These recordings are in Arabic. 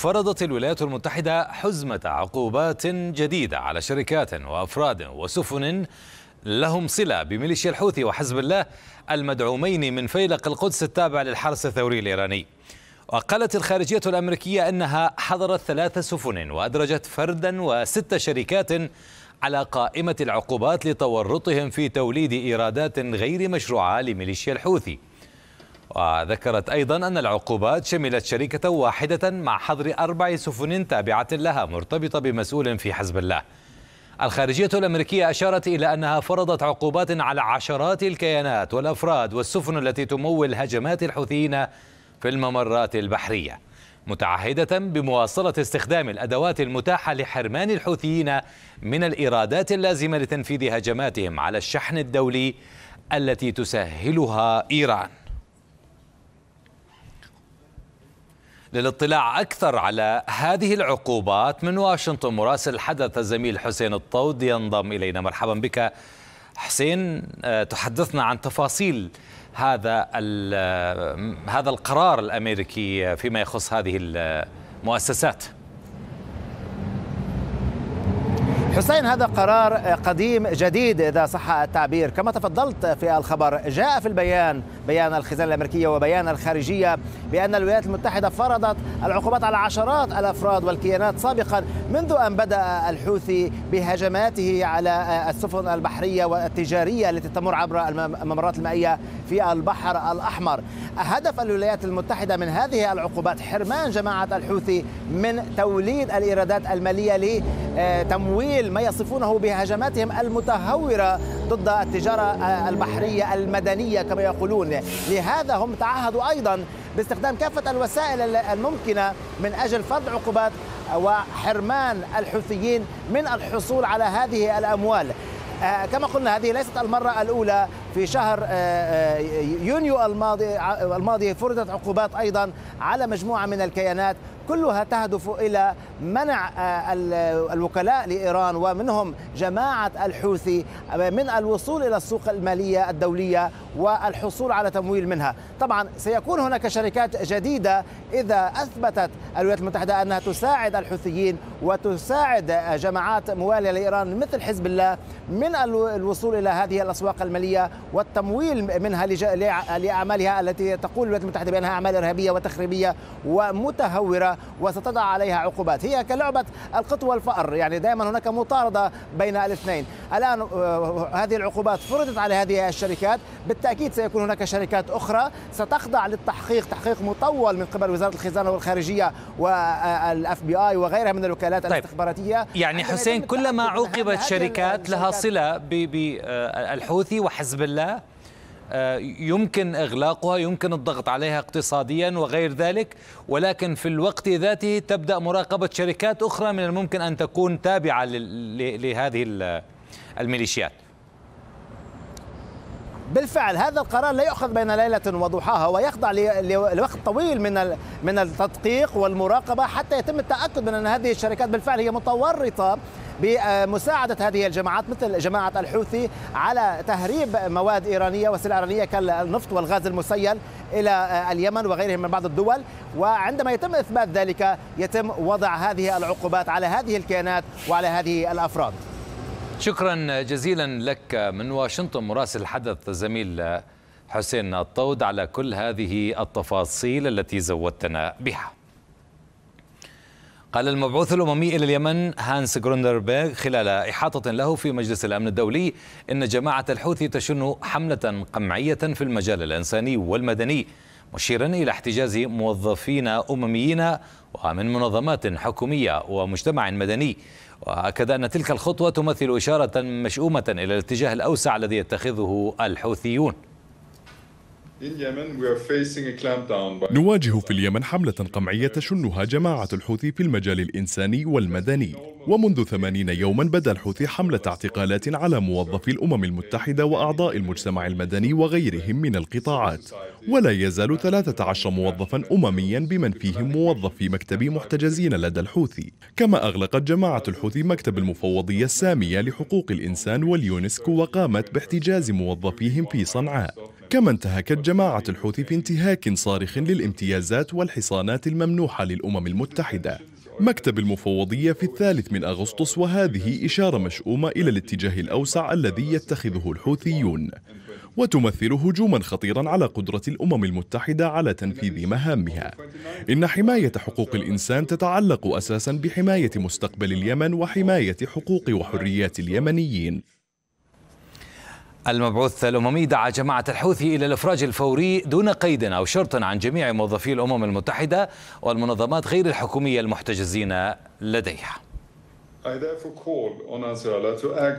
فرضت الولايات المتحدة حزمة عقوبات جديدة على شركات وأفراد وسفن لهم صلة بميليشيا الحوثي وحزب الله المدعومين من فيلق القدس التابع للحرس الثوري الإيراني وقالت الخارجية الأمريكية أنها حضرت ثلاث سفن وأدرجت فردا وست شركات على قائمة العقوبات لتورطهم في توليد إيرادات غير مشروعة لميليشيا الحوثي وذكرت أيضا أن العقوبات شملت شركة واحدة مع حظر أربع سفن تابعة لها مرتبطة بمسؤول في حزب الله الخارجية الأمريكية أشارت إلى أنها فرضت عقوبات على عشرات الكيانات والأفراد والسفن التي تمول هجمات الحوثيين في الممرات البحرية متعهدة بمواصلة استخدام الأدوات المتاحة لحرمان الحوثيين من الإيرادات اللازمة لتنفيذ هجماتهم على الشحن الدولي التي تسهلها إيران للاطلاع أكثر على هذه العقوبات من واشنطن مراسل الحدث الزميل حسين الطود ينضم إلينا مرحبا بك حسين آه، تحدثنا عن تفاصيل هذا آه، هذا القرار الأمريكي آه، فيما يخص هذه المؤسسات حسين هذا قرار قديم جديد إذا صح التعبير كما تفضلت في الخبر جاء في البيان بيان الخزانة الأمريكية وبيان الخارجية بأن الولايات المتحدة فرضت العقوبات على عشرات الأفراد والكيانات سابقا منذ أن بدأ الحوثي بهجماته على السفن البحرية والتجارية التي تمر عبر الممرات المائية في البحر الأحمر هدف الولايات المتحدة من هذه العقوبات حرمان جماعة الحوثي من توليد الإيرادات المالية لتمويل بالفعل ما يصفونه بهجماتهم المتهورة ضد التجارة البحرية المدنية كما يقولون لهذا هم تعهدوا أيضا باستخدام كافة الوسائل الممكنة من أجل فرض عقوبات وحرمان الحوثيين من الحصول على هذه الأموال آه، كما قلنا هذه ليست المرة الأولى في شهر آه، آه، يونيو الماضي الماضي فرضت عقوبات أيضا على مجموعة من الكيانات كلها تهدف إلى منع آه، الوكلاء لإيران ومنهم جماعة الحوثي آه، من الوصول إلى السوق المالية الدولية والحصول على تمويل منها طبعا سيكون هناك شركات جديدة إذا أثبتت الولايات المتحدة أنها تساعد الحوثيين وتساعد جماعات موالية لإيران مثل حزب الله من الوصول إلى هذه الأسواق المالية والتمويل منها لأعمالها التي تقول الولايات المتحدة بأنها أعمال إرهابية وتخريبية ومتهورة وستضع عليها عقوبات هي كلعبة القط والفأر يعني دائما هناك مطاردة بين الاثنين الآن آه، هذه العقوبات فرضت على هذه الشركات بالتأكيد سيكون هناك شركات أخرى ستخضع للتحقيق تحقيق مطول من قبل وزارة الخزانة والخارجية والاف بي اي وغيرها من الوكالات الوكالات طيب. الاستخباراتية يعني حسين كلما عوقبت شركات لها صلة بالحوثي آه، وحزب الله آه، يمكن اغلاقها يمكن الضغط عليها اقتصاديا وغير ذلك ولكن في الوقت ذاته تبدا مراقبه شركات اخرى من الممكن ان تكون تابعه لهذه الميليشيات بالفعل هذا القرار لا يؤخذ بين ليلة وضحاها ويخضع لوقت طويل من من التدقيق والمراقبة حتى يتم التأكد من أن هذه الشركات بالفعل هي متورطة بمساعدة هذه الجماعات مثل جماعة الحوثي على تهريب مواد إيرانية وسلع إيرانية كالنفط والغاز المسيل إلى اليمن وغيرهم من بعض الدول وعندما يتم إثبات ذلك يتم وضع هذه العقوبات على هذه الكيانات وعلى هذه الأفراد شكرا جزيلا لك من واشنطن مراسل الحدث زميل حسين الطود على كل هذه التفاصيل التي زودتنا بها قال المبعوث الأممي إلى اليمن هانس جروندربيغ خلال إحاطة له في مجلس الأمن الدولي إن جماعة الحوثي تشن حملة قمعية في المجال الإنساني والمدني مشيرا إلى احتجاز موظفين أمميين ومن منظمات حكومية ومجتمع مدني وأكد أن تلك الخطوة تمثل إشارة مشؤومة إلى الاتجاه الأوسع الذي يتخذه الحوثيون نواجه في اليمن حملة قمعية تشنها جماعة الحوثي في المجال الإنساني والمدني ومنذ ثمانين يوما بدأ الحوثي حملة اعتقالات على موظفي الأمم المتحدة وأعضاء المجتمع المدني وغيرهم من القطاعات ولا يزال 13 موظفا أمميا بمن فيهم موظفي مكتبي محتجزين لدى الحوثي كما أغلقت جماعة الحوثي مكتب المفوضية السامية لحقوق الإنسان واليونسكو وقامت باحتجاز موظفيهم في صنعاء كما انتهكت جماعة الحوثي في انتهاك صارخ للامتيازات والحصانات الممنوحة للأمم المتحدة مكتب المفوضية في الثالث من أغسطس وهذه إشارة مشؤومة إلى الاتجاه الأوسع الذي يتخذه الحوثيون وتمثل هجوما خطيرا على قدرة الأمم المتحدة على تنفيذ مهامها إن حماية حقوق الإنسان تتعلق أساسا بحماية مستقبل اليمن وحماية حقوق وحريات اليمنيين المبعوث الأممي دعا جماعة الحوثي إلى الإفراج الفوري دون قيد أو شرط عن جميع موظفي الأمم المتحدة والمنظمات غير الحكومية المحتجزين لديها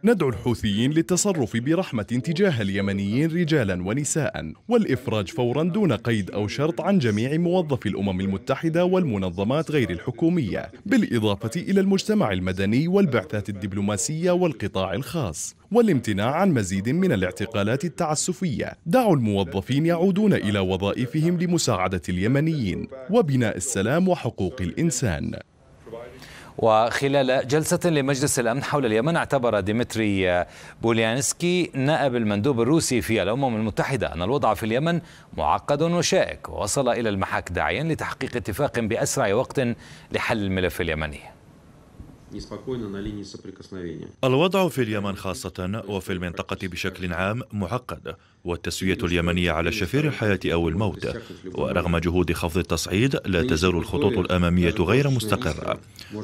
ندعو الحوثيين للتصرف برحمة تجاه اليمنيين رجالا ونساء والإفراج فورا دون قيد أو شرط عن جميع موظفي الأمم المتحدة والمنظمات غير الحكومية بالإضافة إلى المجتمع المدني والبعثات الدبلوماسية والقطاع الخاص والامتناع عن مزيد من الاعتقالات التعسفية دعوا الموظفين يعودون إلى وظائفهم لمساعدة اليمنيين وبناء السلام وحقوق الإنسان وخلال جلسة لمجلس الأمن حول اليمن اعتبر ديمتري بوليانسكي نائب المندوب الروسي في الأمم المتحدة أن الوضع في اليمن معقد وشائك ووصل إلى المحاك داعيا لتحقيق اتفاق بأسرع وقت لحل الملف اليمني الوضع في اليمن خاصة وفي المنطقة بشكل عام معقد والتسوية اليمنية على شفير الحياة أو الموت ورغم جهود خفض التصعيد لا تزال الخطوط الأمامية غير مستقرة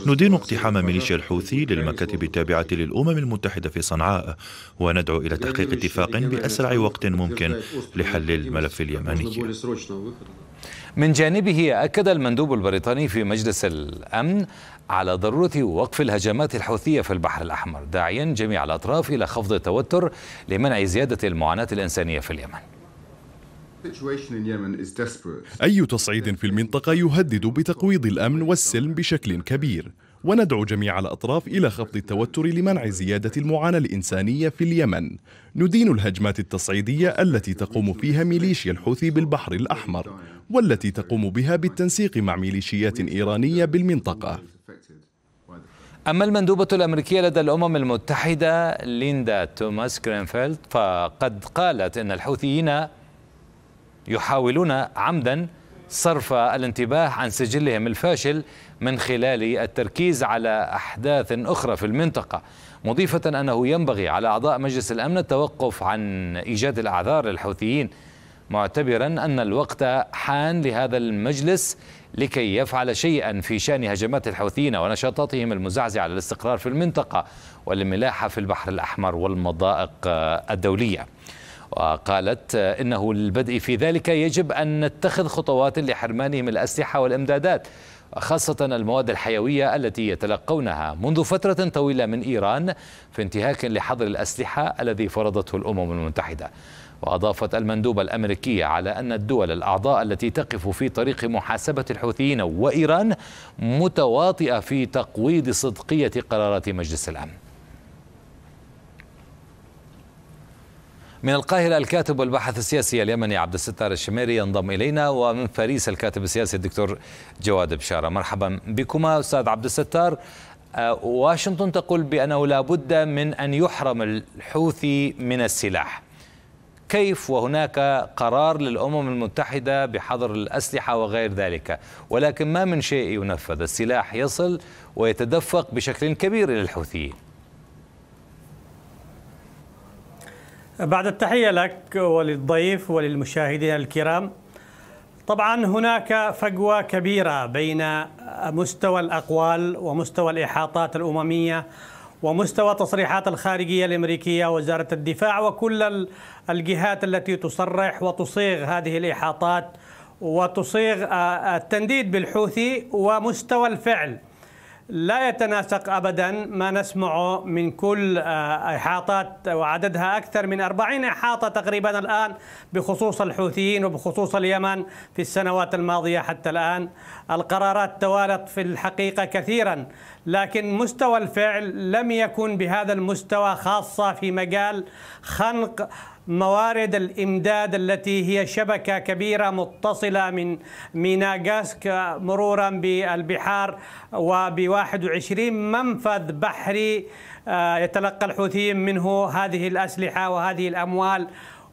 ندين اقتحام ميليشيا الحوثي للمكاتب التابعة للأمم المتحدة في صنعاء وندعو إلى تحقيق اتفاق بأسرع وقت ممكن لحل الملف اليمني من جانبه أكد المندوب البريطاني في مجلس الأمن على ضرورة وقف الهجمات الحوثية في البحر الأحمر داعيا جميع الأطراف إلى خفض التوتر لمنع زيادة المعاناة الإنسانية في اليمن أي تصعيد في المنطقة يهدد بتقويض الأمن والسلم بشكل كبير وندعو جميع الأطراف إلى خفض التوتر لمنع زيادة المعاناة الإنسانية في اليمن ندين الهجمات التصعيدية التي تقوم فيها ميليشيا الحوثي بالبحر الأحمر والتي تقوم بها بالتنسيق مع ميليشيات إيرانية بالمنطقة أما المندوبة الأمريكية لدى الأمم المتحدة ليندا توماس جرينفيلد فقد قالت أن الحوثيين يحاولون عمدا صرف الانتباه عن سجلهم الفاشل من خلال التركيز على أحداث أخرى في المنطقة مضيفة أنه ينبغي على أعضاء مجلس الأمن التوقف عن إيجاد الأعذار للحوثيين معتبرا أن الوقت حان لهذا المجلس لكي يفعل شيئا في شأن هجمات الحوثيين ونشاطاتهم المزعزعة للاستقرار في المنطقة والملاحة في البحر الأحمر والمضائق الدولية وقالت إنه للبدء في ذلك يجب أن نتخذ خطوات لحرمانهم الأسلحة والإمدادات خاصة المواد الحيوية التي يتلقونها منذ فترة طويلة من إيران في انتهاك لحظر الأسلحة الذي فرضته الأمم المتحدة وأضافت المندوبة الأمريكية على أن الدول الأعضاء التي تقف في طريق محاسبة الحوثيين وإيران متواطئة في تقويض صدقية قرارات مجلس الأمن من القاهرة الكاتب والباحث السياسي اليمني عبد الستار الشميري ينضم إلينا ومن باريس الكاتب السياسي الدكتور جواد بشارة مرحبا بكما أستاذ عبد الستار آه، واشنطن تقول بأنه لا بد من أن يحرم الحوثي من السلاح كيف وهناك قرار للأمم المتحدة بحظر الأسلحة وغير ذلك ولكن ما من شيء ينفذ السلاح يصل ويتدفق بشكل كبير إلى الحوثيين بعد التحية لك وللضيف وللمشاهدين الكرام طبعا هناك فجوة كبيرة بين مستوى الأقوال ومستوى الإحاطات الأممية ومستوى تصريحات الخارجية الأمريكية وزارة الدفاع وكل الجهات التي تصرح وتصيغ هذه الإحاطات وتصيغ آه، التنديد بالحوثي ومستوى الفعل لا يتناسق ابدا ما نسمعه من كل آه، احاطات وعددها اكثر من 40 احاطه تقريبا الان بخصوص الحوثيين وبخصوص اليمن في السنوات الماضيه حتى الان القرارات توالت في الحقيقه كثيرا لكن مستوى الفعل لم يكن بهذا المستوى خاصه في مجال خنق موارد الإمداد التي هي شبكة كبيرة متصلة من ميناغاسك مرورا بالبحار وب21 منفذ بحري آه، يتلقى الحوثيين منه هذه الأسلحة وهذه الأموال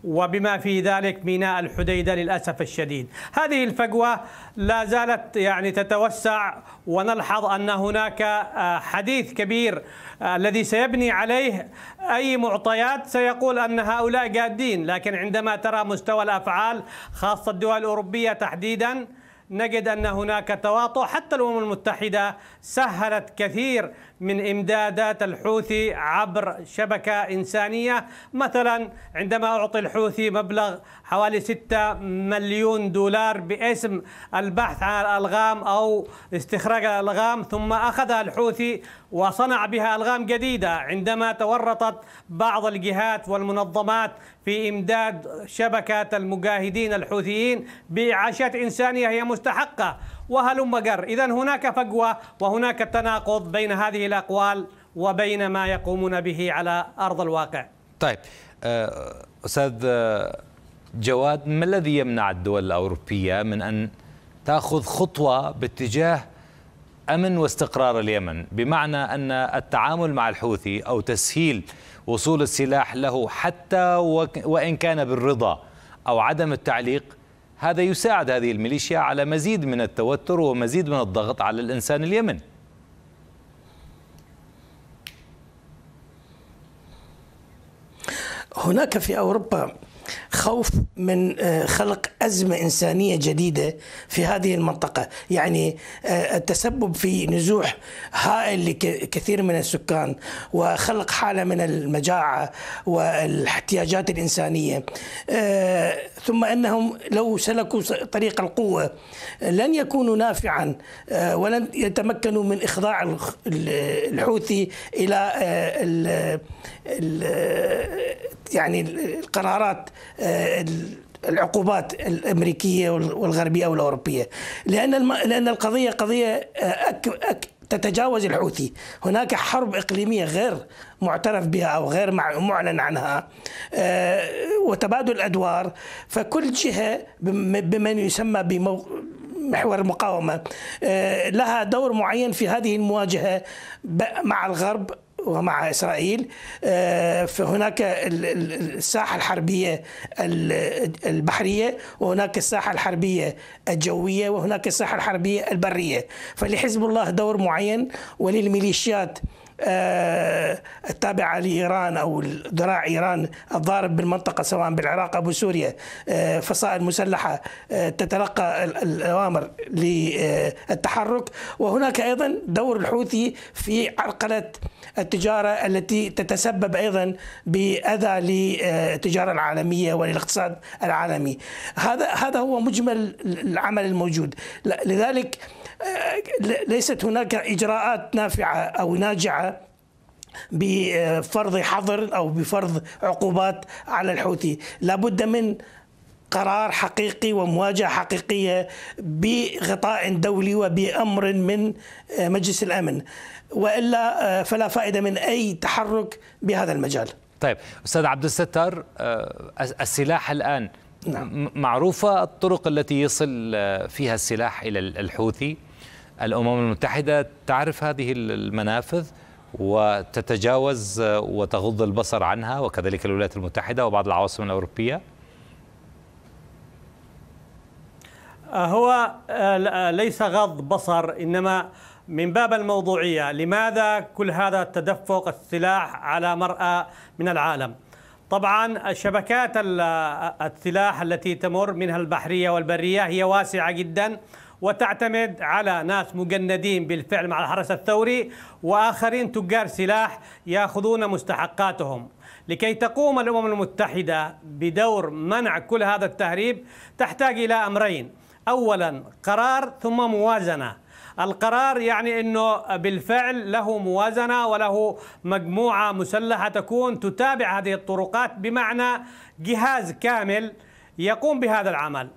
وبما في ذلك ميناء الحديده للاسف الشديد. هذه الفجوه لا زالت يعني تتوسع ونلحظ ان هناك آه، حديث كبير آه، الذي سيبني عليه اي معطيات سيقول ان هؤلاء جادين، لكن عندما ترى مستوى الافعال خاصه الدول الاوروبيه تحديدا نجد أن هناك تواطؤ حتى الأمم المتحدة سهلت كثير من إمدادات الحوثي عبر شبكة إنسانية مثلا عندما أعطي الحوثي مبلغ حوالي 6 مليون دولار باسم البحث عن الألغام أو استخراج الألغام ثم أخذها الحوثي وصنع بها ألغام جديدة عندما تورطت بعض الجهات والمنظمات في إمداد شبكة المجاهدين الحوثيين بإعاشات إنسانية هي مست مستحقة وهلم جر إذا هناك فجوة وهناك تناقض بين هذه الأقوال وبين ما يقومون به على أرض الواقع طيب آه، أستاذ آه، جواد ما الذي يمنع الدول الأوروبية من أن تأخذ خطوة باتجاه أمن واستقرار اليمن بمعنى أن التعامل مع الحوثي أو تسهيل وصول السلاح له حتى وإن كان بالرضا أو عدم التعليق هذا يساعد هذه الميليشيا على مزيد من التوتر ومزيد من الضغط على الإنسان اليمني هناك في أوروبا خوف من آه، خلق أزمة إنسانية جديدة في هذه المنطقة يعني آه، التسبب في نزوح هائل لكثير من السكان وخلق حالة من المجاعة والاحتياجات الإنسانية آه، ثم أنهم لو سلكوا طريق القوة لن يكونوا نافعا ولن يتمكنوا من إخضاع الحوثي إلى ال ال يعني القرارات آه، العقوبات الامريكيه والغربيه والاوروبيه لان لان القضيه قضيه آه، أك... أك... تتجاوز الحوثي هناك حرب إقليمية غير معترف بها أو غير معلن عنها آه، وتبادل أدوار فكل جهة بمن يسمى بمو... محور المقاومة لها دور معين في هذه المواجهة مع الغرب ومع إسرائيل آه، هناك الساحة الحربية البحرية وهناك الساحة الحربية الجوية وهناك الساحة الحربية البرية فلحزب الله دور معين وللميليشيات آه، التابعة لإيران أو ذراع إيران الضارب بالمنطقة سواء بالعراق أو سوريا آه، فصائل مسلحة آه، تتلقى الأوامر للتحرك وهناك أيضا دور الحوثي في عرقلة التجارة التي تتسبب أيضا بأذى للتجارة العالمية وللاقتصاد العالمي هذا هذا هو مجمل العمل الموجود لذلك ليست هناك اجراءات نافعه او ناجعه بفرض حظر او بفرض عقوبات على الحوثي لابد من قرار حقيقي ومواجهه حقيقيه بغطاء دولي وبامر من مجلس الامن والا آه، فلا فائده من اي تحرك بهذا المجال. طيب استاذ عبد الستار آه، السلاح الان نعم. معروفه الطرق التي يصل آه، فيها السلاح الى الحوثي الأمم المتحدة تعرف هذه المنافذ وتتجاوز آه، وتغض البصر عنها وكذلك الولايات المتحدة وبعض العواصم الأوروبية آه، هو آه، ليس غض بصر إنما من باب الموضوعية لماذا كل هذا التدفق السلاح على مرأة من العالم طبعا شبكات السلاح التي تمر منها البحرية والبرية هي واسعة جداً وتعتمد على ناس مجندين بالفعل مع الحرس الثوري واخرين تجار سلاح ياخذون مستحقاتهم لكي تقوم الامم المتحده بدور منع كل هذا التهريب تحتاج الى امرين اولا قرار ثم موازنه القرار يعني انه بالفعل له موازنه وله مجموعه مسلحه تكون تتابع هذه الطرقات بمعنى جهاز كامل يقوم بهذا العمل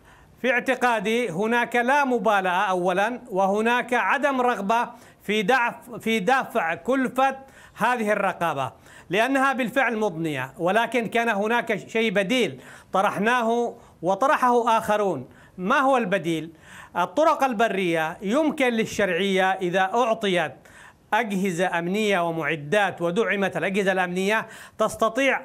في اعتقادي هناك لا مبالاه اولا وهناك عدم رغبه في دفع في دفع كلفه هذه الرقابه لانها بالفعل مضنيه ولكن كان هناك شيء بديل طرحناه وطرحه اخرون ما هو البديل الطرق البريه يمكن للشرعيه اذا اعطيت أجهزة أمنية ومعدات ودعمت الأجهزة الأمنية تستطيع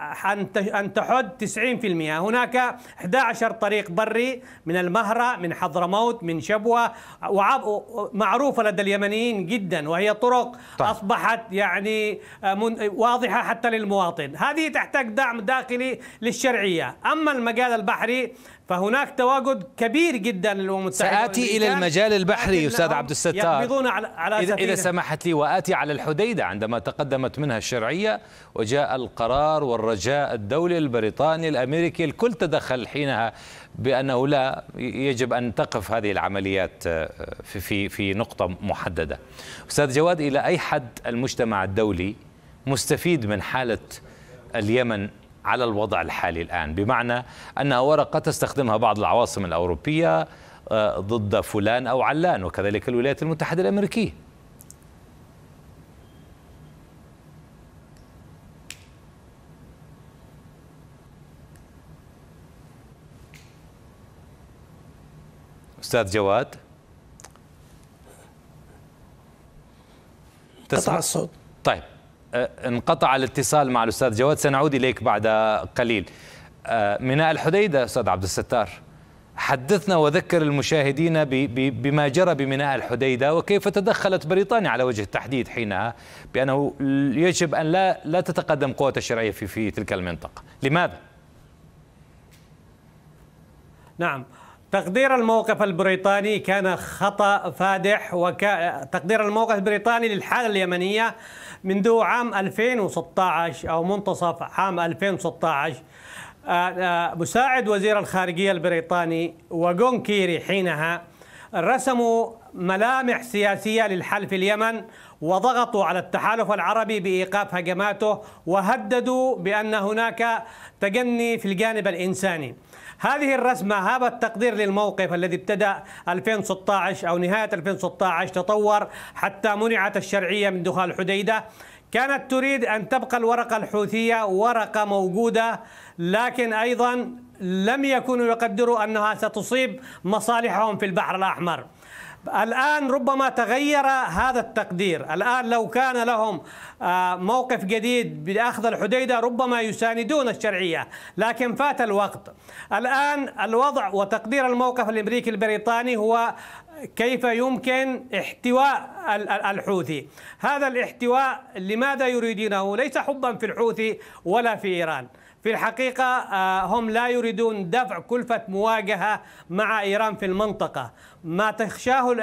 أن تحد 90% هناك 11 طريق بري من المهرة من حضرموت من شبوة معروفة لدى اليمنيين جدا وهي طرق طيب. أصبحت يعني آه، واضحة حتى للمواطن هذه تحتاج دعم داخلي للشرعية أما المجال البحري فهناك تواجد كبير جدا للامم المتحده ساتي الى المجال البحري استاذ عبد الستار يقبضون على إذا, إذا سمحت لي واتي على الحديده عندما تقدمت منها الشرعيه وجاء القرار والرجاء الدولي البريطاني الامريكي الكل تدخل حينها بانه لا يجب ان تقف هذه العمليات آه، في في في نقطه محدده. استاذ جواد الى اي حد المجتمع الدولي مستفيد من حاله اليمن على الوضع الحالي الآن بمعنى أنها ورقة تستخدمها بعض العواصم الأوروبية آه، ضد فلان أو علان وكذلك الولايات المتحدة الأمريكية أستاذ جواد تسمع الصوت طيب آه، انقطع الاتصال مع الأستاذ جواد سنعود إليك بعد قليل آه، ميناء الحديدة أستاذ عبد الستار حدثنا وذكر المشاهدين بما جرى بميناء الحديده وكيف تدخلت بريطانيا على وجه التحديد حينها بانه يجب ان لا لا تتقدم قوة الشرعيه في في تلك المنطقه، لماذا؟ نعم تقدير الموقف البريطاني كان خطا فادح وتقدير الموقف البريطاني للحاله اليمنيه منذ عام 2016 أو منتصف عام 2016 آه، آه، مساعد وزير الخارجية البريطاني وجون كيري حينها رسموا ملامح سياسية للحل في اليمن وضغطوا على التحالف العربي بإيقاف هجماته وهددوا بأن هناك تجني في الجانب الإنساني هذه الرسمة هذا التقدير للموقف الذي ابتدأ 2016 أو نهاية 2016 تطور حتى منعت الشرعية من دخول الحديدة كانت تريد أن تبقى الورقة الحوثية ورقة موجودة لكن أيضا لم يكونوا يقدروا أنها ستصيب مصالحهم في البحر الأحمر الآن ربما تغير هذا التقدير الآن لو كان لهم آه، موقف جديد بأخذ الحديدة ربما يساندون الشرعية لكن فات الوقت الآن الوضع وتقدير الموقف الأمريكي البريطاني هو كيف يمكن احتواء الحوثي هذا الاحتواء لماذا يريدونه ليس حبا في الحوثي ولا في إيران في الحقيقة آه، هم لا يريدون دفع كلفة مواجهة مع إيران في المنطقة ما تخشاه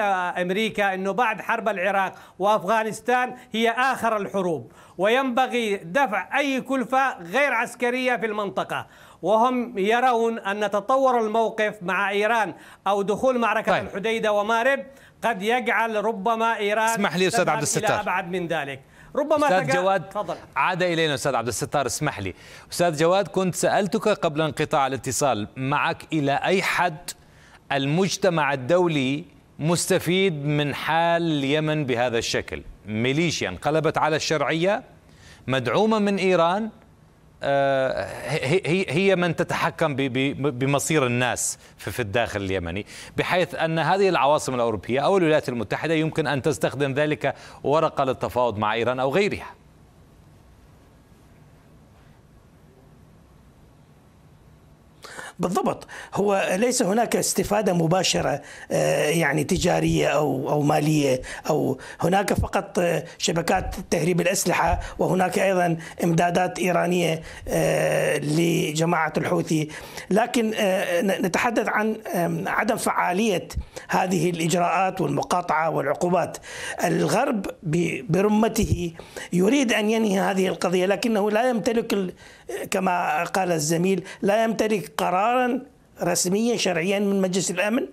أمريكا أنه بعد حرب العراق وأفغانستان هي آخر الحروب وينبغي دفع أي كلفة غير عسكرية في المنطقة وهم يرون أن تطور الموقف مع إيران أو دخول معركة طيب. الحديدة ومارب قد يجعل ربما إيران اسمح لي أستاذ عبد الستار أبعد من ذلك ربما استاذ تجا... جواد فضل. عاد الينا استاذ عبد الستار اسمح لي استاذ جواد كنت سالتك قبل انقطاع الاتصال معك الى اي حد المجتمع الدولي مستفيد من حال اليمن بهذا الشكل ميليشيا انقلبت على الشرعيه مدعومه من ايران آه، هي هي من تتحكم بمصير الناس في الداخل اليمني بحيث ان هذه العواصم الاوروبيه او الولايات المتحده يمكن ان تستخدم ذلك ورقه للتفاوض مع ايران او غيرها بالضبط هو ليس هناك استفادة مباشرة آه، يعني تجارية أو أو مالية أو هناك فقط آه، شبكات تهريب الأسلحة وهناك أيضا إمدادات إيرانية آه، لجماعة الحوثي لكن نتحدث عن عدم فعالية هذه الإجراءات والمقاطعة والعقوبات الغرب برمته يريد أن ينهي هذه القضية لكنه لا يمتلك كما قال الزميل لا يمتلك قرار قرارا رسميا شرعيا من مجلس الامن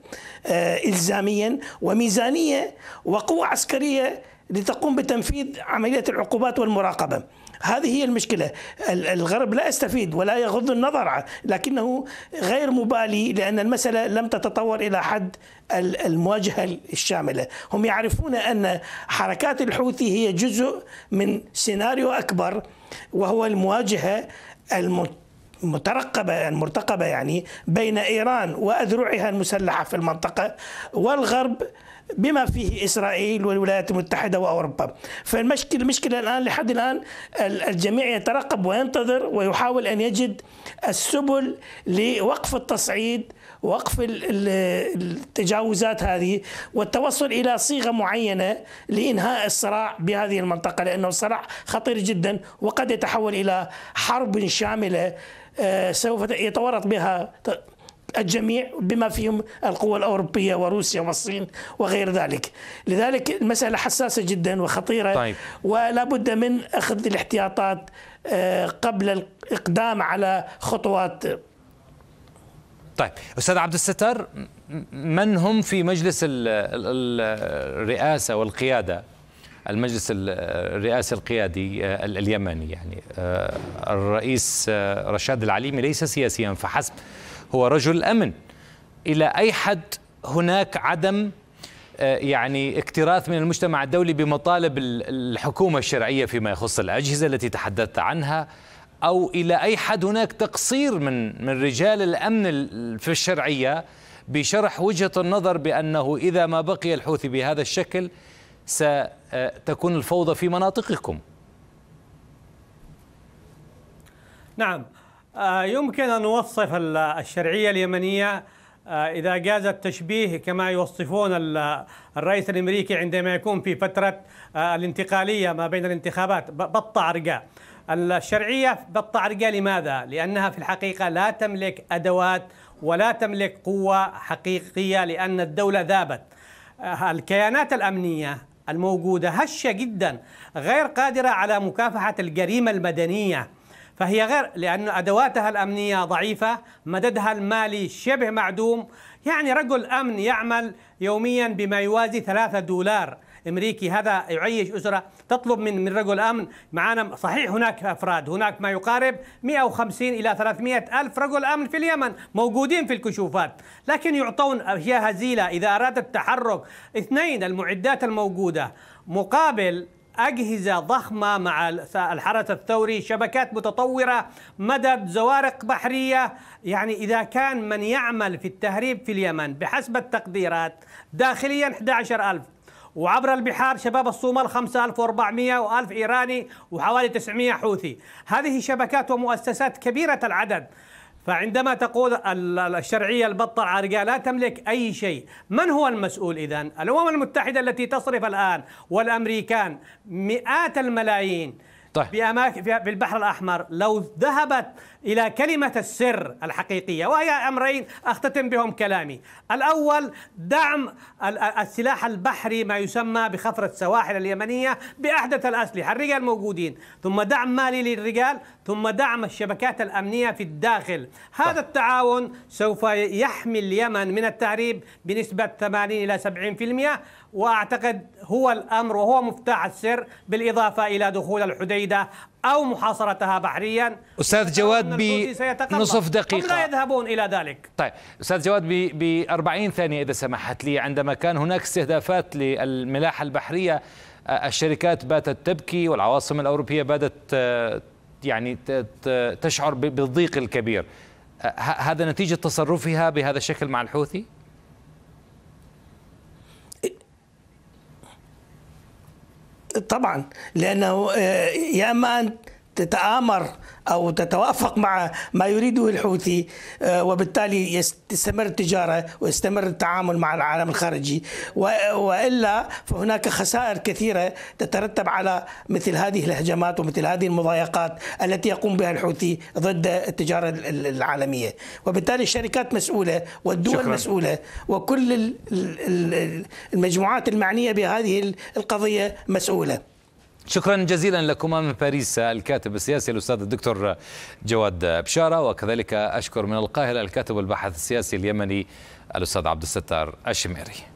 آه، الزاميا وميزانيه وقوه عسكريه لتقوم بتنفيذ عمليه العقوبات والمراقبه. هذه هي المشكلة الغرب لا يستفيد ولا يغض النظر لكنه غير مبالي لأن المسألة لم تتطور إلى حد المواجهة الشاملة هم يعرفون أن حركات الحوثي هي جزء من سيناريو أكبر وهو المواجهة المت مترقبة يعني مرتقبة يعني بين إيران وأذرعها المسلحة في المنطقة والغرب بما فيه اسرائيل والولايات المتحده واوروبا فالمشكله المشكله الان لحد الان الجميع يترقب وينتظر ويحاول ان يجد السبل لوقف التصعيد وقف التجاوزات هذه والتوصل الى صيغه معينه لانهاء الصراع بهذه المنطقه لانه الصراع خطير جدا وقد يتحول الى حرب شامله آه، سوف يتورط بها الجميع بما فيهم القوى الأوروبية وروسيا والصين وغير ذلك لذلك المسألة حساسة جدا وخطيرة طيب. ولا بد من أخذ الاحتياطات آه، قبل الإقدام على خطوات طيب أستاذ عبد الستار من هم في مجلس الرئاسة والقيادة المجلس الرئاسي القيادي آه، اليمني يعني آه، الرئيس آه، رشاد العليمي ليس سياسيا فحسب هو رجل أمن إلى أي حد هناك عدم يعني اكتراث من المجتمع الدولي بمطالب الحكومة الشرعية فيما يخص الأجهزة التي تحدثت عنها أو إلى أي حد هناك تقصير من من رجال الأمن في الشرعية بشرح وجهة النظر بأنه إذا ما بقي الحوثي بهذا الشكل ستكون الفوضى في مناطقكم نعم آه، يمكن أن نوصف الشرعية اليمنية آه، إذا جاز التشبيه كما يوصفون الرئيس الأمريكي عندما يكون في فترة آه، الانتقالية ما بين الانتخابات بطة عرقاء الشرعية بطة عرقاء لماذا؟ لأنها في الحقيقة لا تملك أدوات ولا تملك قوة حقيقية لأن الدولة ذابت الكيانات الأمنية الموجودة هشة جدا غير قادرة على مكافحة الجريمة المدنية فهي غير لأن أدواتها الأمنية ضعيفة مددها المالي شبه معدوم يعني رجل أمن يعمل يوميا بما يوازي ثلاثة دولار امريكي هذا يعيش اسره تطلب من من رجل امن معانا صحيح هناك افراد هناك ما يقارب 150 الى 300 الف رجل امن في اليمن موجودين في الكشوفات لكن يعطون اشياء هزيله اذا اراد التحرك اثنين المعدات الموجوده مقابل أجهزة ضخمة مع الحرس الثوري شبكات متطورة مدد زوارق بحرية يعني إذا كان من يعمل في التهريب في اليمن بحسب التقديرات داخليا 11 ألف وعبر البحار شباب الصومال 5400 و1000 إيراني وحوالي 900 حوثي هذه شبكات ومؤسسات كبيرة العدد فعندما تقول الشرعية البطة العارقة لا تملك أي شيء من هو المسؤول إذا؟ الأمم المتحدة التي تصرف الآن والأمريكان مئات الملايين طيب. في البحر الأحمر لو ذهبت إلى كلمة السر الحقيقية وهي أمرين أختتم بهم كلامي الأول دعم السلاح البحري ما يسمى بخفرة السواحل اليمنية بأحدث الأسلحة الرجال موجودين ثم دعم مالي للرجال ثم دعم الشبكات الأمنية في الداخل هذا طيب. التعاون سوف يحمي اليمن من التهريب بنسبة 80 إلى 70% وأعتقد هو الأمر وهو مفتاح السر بالإضافة إلى دخول الحديدة أو محاصرتها بحريا أستاذ جواد بنصف دقيقة هم لا يذهبون إلى ذلك طيب أستاذ جواد بأربعين 40 ثانية إذا سمحت لي عندما كان هناك استهدافات للملاحة البحرية الشركات باتت تبكي والعواصم الأوروبية باتت آه، يعني تشعر بالضيق الكبير هذا نتيجة تصرفها بهذا الشكل مع الحوثي؟ طبعا لانه آه، يا اما انت تتآمر أو تتوافق مع ما يريده الحوثي آه، وبالتالي يستمر التجارة ويستمر التعامل مع العالم الخارجي وإلا فهناك خسائر كثيرة تترتب على مثل هذه الهجمات ومثل هذه المضايقات التي يقوم بها الحوثي ضد التجارة العالمية وبالتالي الشركات مسؤولة والدول شكرا. مسؤولة وكل المجموعات المعنية بهذه القضية مسؤولة شكرا جزيلا لكما من باريس الكاتب السياسي الاستاذ الدكتور جواد بشاره وكذلك اشكر من القاهره الكاتب والباحث السياسي اليمني الاستاذ عبد الستار الشميري